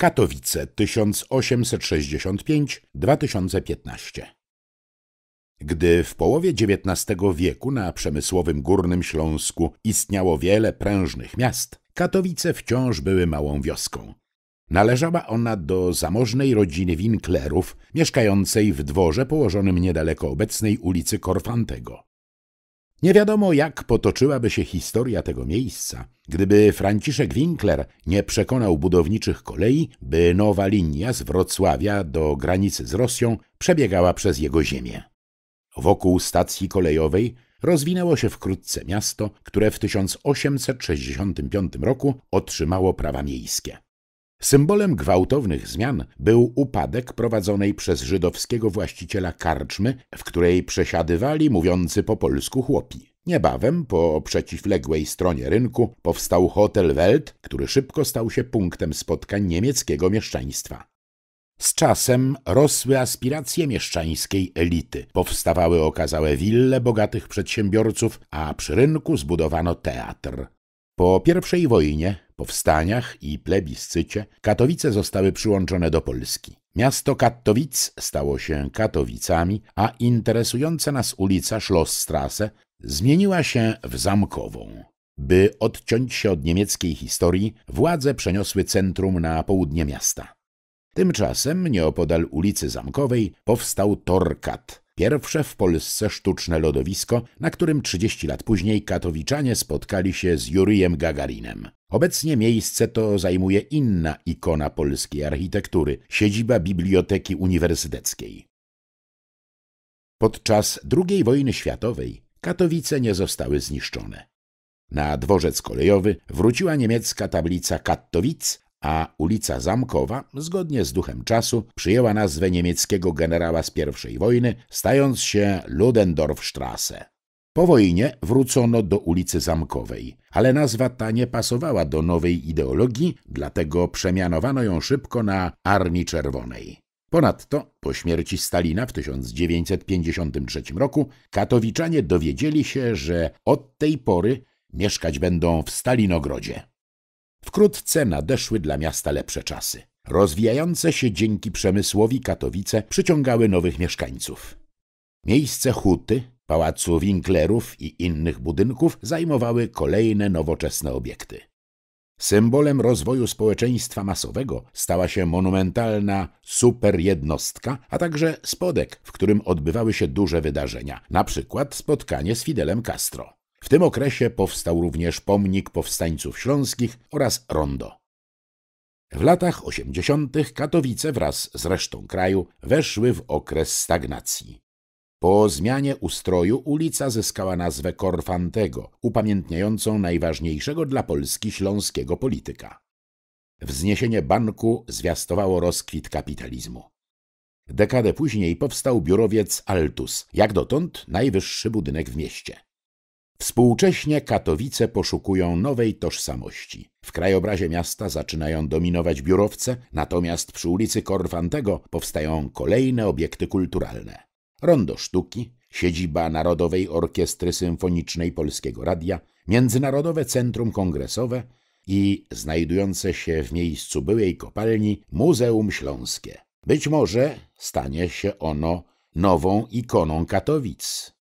Katowice 1865-2015 Gdy w połowie XIX wieku na przemysłowym Górnym Śląsku istniało wiele prężnych miast, Katowice wciąż były małą wioską. Należała ona do zamożnej rodziny Winklerów, mieszkającej w dworze położonym niedaleko obecnej ulicy Korfantego. Nie wiadomo, jak potoczyłaby się historia tego miejsca, gdyby Franciszek Winkler nie przekonał budowniczych kolei, by nowa linia z Wrocławia do granicy z Rosją przebiegała przez jego ziemię. Wokół stacji kolejowej rozwinęło się wkrótce miasto, które w 1865 roku otrzymało prawa miejskie. Symbolem gwałtownych zmian był upadek prowadzonej przez żydowskiego właściciela karczmy, w której przesiadywali mówiący po polsku chłopi. Niebawem po przeciwległej stronie rynku powstał hotel Welt, który szybko stał się punktem spotkań niemieckiego mieszczaństwa. Z czasem rosły aspiracje mieszczańskiej elity. Powstawały okazałe wille bogatych przedsiębiorców, a przy rynku zbudowano teatr. Po pierwszej wojnie powstaniach i plebiscycie Katowice zostały przyłączone do Polski. Miasto Katowic stało się Katowicami, a interesująca nas ulica Schlossstrasse zmieniła się w Zamkową. By odciąć się od niemieckiej historii, władze przeniosły centrum na południe miasta. Tymczasem nieopodal ulicy Zamkowej powstał Torkat, pierwsze w Polsce sztuczne lodowisko, na którym 30 lat później katowiczanie spotkali się z Juryjem Gagarinem. Obecnie miejsce to zajmuje inna ikona polskiej architektury – siedziba Biblioteki Uniwersyteckiej. Podczas II wojny światowej Katowice nie zostały zniszczone. Na dworzec kolejowy wróciła niemiecka tablica Kattowic, a ulica Zamkowa, zgodnie z duchem czasu, przyjęła nazwę niemieckiego generała z I wojny, stając się Ludendorffstrasse. Po wojnie wrócono do ulicy Zamkowej, ale nazwa ta nie pasowała do nowej ideologii, dlatego przemianowano ją szybko na Armii Czerwonej. Ponadto po śmierci Stalina w 1953 roku katowiczanie dowiedzieli się, że od tej pory mieszkać będą w Stalinogrodzie. Wkrótce nadeszły dla miasta lepsze czasy. Rozwijające się dzięki przemysłowi Katowice przyciągały nowych mieszkańców. Miejsce huty, Pałacu Winklerów i innych budynków zajmowały kolejne nowoczesne obiekty. Symbolem rozwoju społeczeństwa masowego stała się monumentalna superjednostka, a także spodek, w którym odbywały się duże wydarzenia, na przykład spotkanie z Fidelem Castro. W tym okresie powstał również pomnik powstańców śląskich oraz rondo. W latach 80. Katowice wraz z resztą kraju weszły w okres stagnacji. Po zmianie ustroju ulica zyskała nazwę Korfantego, upamiętniającą najważniejszego dla Polski śląskiego polityka. Wzniesienie banku zwiastowało rozkwit kapitalizmu. Dekadę później powstał biurowiec Altus, jak dotąd najwyższy budynek w mieście. Współcześnie Katowice poszukują nowej tożsamości. W krajobrazie miasta zaczynają dominować biurowce, natomiast przy ulicy Korfantego powstają kolejne obiekty kulturalne. Rondo Sztuki, siedziba Narodowej Orkiestry Symfonicznej Polskiego Radia, Międzynarodowe Centrum Kongresowe i znajdujące się w miejscu byłej kopalni Muzeum Śląskie. Być może stanie się ono nową ikoną Katowic.